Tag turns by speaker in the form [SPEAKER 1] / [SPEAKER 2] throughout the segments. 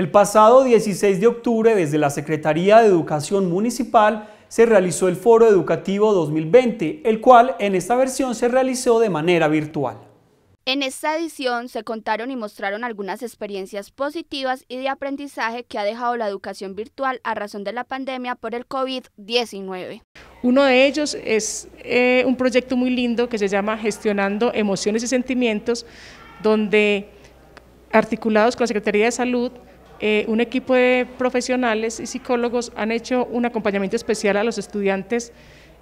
[SPEAKER 1] El pasado 16 de octubre, desde la Secretaría de Educación Municipal, se realizó el Foro Educativo 2020, el cual en esta versión se realizó de manera
[SPEAKER 2] virtual.
[SPEAKER 3] En esta edición se contaron y mostraron algunas experiencias positivas y de aprendizaje que ha dejado la educación virtual a razón de la pandemia por el COVID-19.
[SPEAKER 2] Uno de ellos es eh, un proyecto muy lindo que se llama Gestionando Emociones y Sentimientos, donde articulados con la Secretaría de Salud eh, un equipo de profesionales y psicólogos han hecho un acompañamiento especial a los estudiantes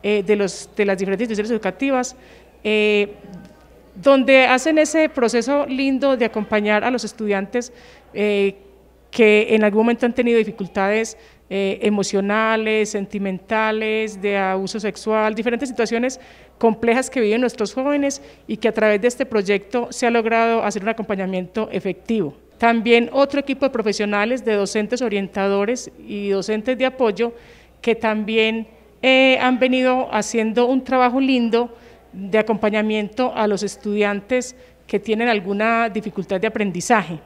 [SPEAKER 2] eh, de, los, de las diferentes instituciones educativas, eh, donde hacen ese proceso lindo de acompañar a los estudiantes que en algún momento han tenido dificultades emocionales, sentimentales, de abuso sexual, diferentes situaciones complejas que viven nuestros jóvenes y que a través de este proyecto se ha logrado hacer un acompañamiento efectivo. También otro equipo de profesionales, de docentes orientadores y docentes de apoyo, que también eh, han venido haciendo un trabajo lindo de acompañamiento a los estudiantes que tienen alguna dificultad de aprendizaje.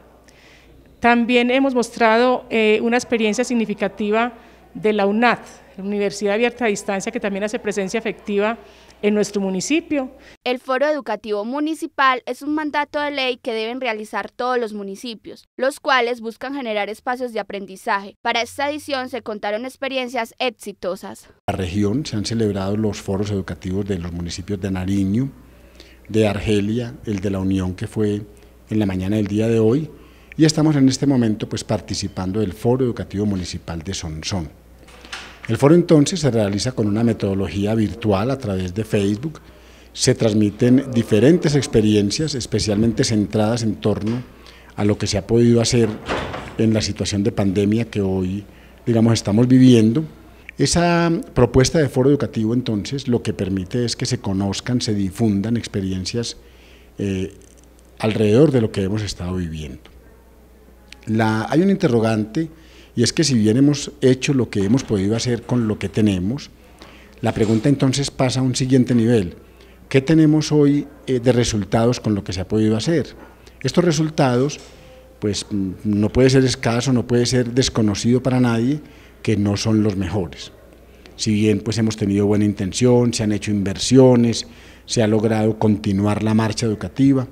[SPEAKER 2] También hemos mostrado eh, una experiencia significativa de la UNAD, Universidad Abierta a Distancia, que también hace presencia efectiva en nuestro municipio. El foro educativo
[SPEAKER 3] municipal es un mandato de ley que deben realizar todos los municipios, los cuales buscan generar espacios de aprendizaje. Para esta edición se contaron experiencias exitosas. En la
[SPEAKER 1] región se han celebrado los foros educativos de los municipios de Nariño, de Argelia, el de la Unión que fue en la mañana del día de hoy, y estamos en este momento pues participando del foro educativo municipal de Sonsón. El foro entonces se realiza con una metodología virtual a través de Facebook. Se transmiten diferentes experiencias, especialmente centradas en torno a lo que se ha podido hacer en la situación de pandemia que hoy, digamos, estamos viviendo. Esa propuesta de foro educativo entonces lo que permite es que se conozcan, se difundan experiencias eh, alrededor de lo que hemos estado viviendo. hay un interrogante y es que si bien hemos hecho lo que hemos podido hacer con lo que tenemos, la pregunta entonces pasa a un siguiente nivel. ¿Qué tenemos hoy eh, de resultados con lo que se ha podido hacer? Estos resultados, pues mm, no puede ser escaso, no puede ser desconocido para nadie que no son los mejores. Si bien pues hemos tenido buena intención, se han hecho inversiones, se ha logrado continuar la marcha educativa,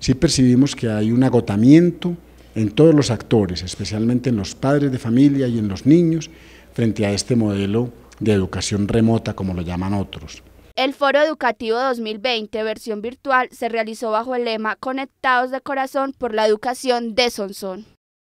[SPEAKER 1] sí percibimos que hay un agotamiento en todos los actores, especialmente en los padres de familia y en los niños, frente a este modelo de educación remota, como lo llaman otros.
[SPEAKER 3] El Foro Educativo 2020, versión virtual, se realizó bajo el lema Conectados de Corazón por la Educación de Sonson.